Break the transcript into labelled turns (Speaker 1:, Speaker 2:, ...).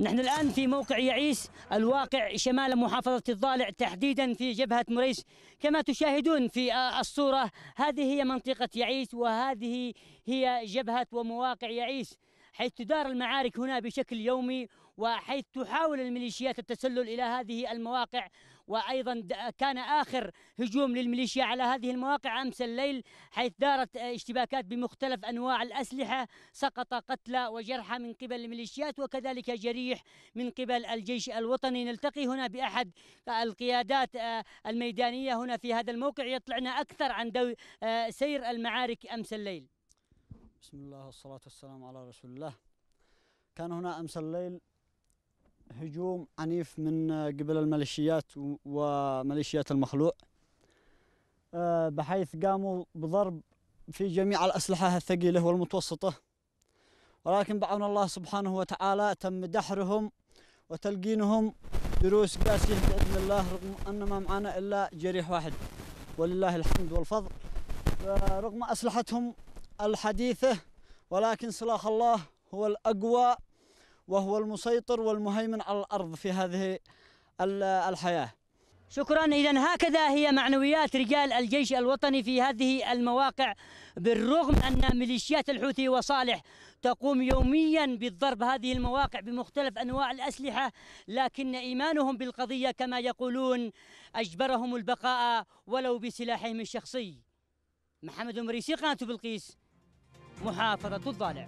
Speaker 1: نحن الآن في موقع يعيس الواقع شمال محافظة الضالع تحديدا في جبهة مريس كما تشاهدون في آه، الصورة هذه هي منطقة يعيس وهذه هي جبهة ومواقع يعيس حيث تدار المعارك هنا بشكل يومي وحيث تحاول الميليشيات التسلل إلى هذه المواقع وأيضا كان آخر هجوم للميليشيا على هذه المواقع أمس الليل حيث دارت اشتباكات بمختلف أنواع الأسلحة سقط قتلى وجرحى من قبل الميليشيات وكذلك جريح من قبل الجيش الوطني نلتقي هنا بأحد القيادات آه، الميدانية هنا في هذا الموقع يطلعنا أكثر عن آه، سير المعارك أمس الليل
Speaker 2: بسم الله والصلاة والسلام على رسول الله كان هنا أمس الليل هجوم عنيف من قبل الميليشيات وميليشيات المخلوع آه، بحيث قاموا بضرب في جميع الأسلحة الثقيلة والمتوسطة ولكن بعون الله سبحانه وتعالى تم دحرهم وتلقينهم دروس قاسية بإذن الله رغم أن ما معنا إلا جريح واحد ولله الحمد والفضل آه، رغم أسلحتهم الحديثة ولكن سلاح الله هو الأقوى وهو المسيطر والمهيمن على الأرض في
Speaker 1: هذه الحياة شكرا إذا هكذا هي معنويات رجال الجيش الوطني في هذه المواقع بالرغم أن ميليشيات الحوثي وصالح تقوم يوميا بالضرب هذه المواقع بمختلف أنواع الأسلحة لكن إيمانهم بالقضية كما يقولون أجبرهم البقاء ولو بسلاحهم الشخصي محمد مريسي قناة بلقيس محافظة الضالع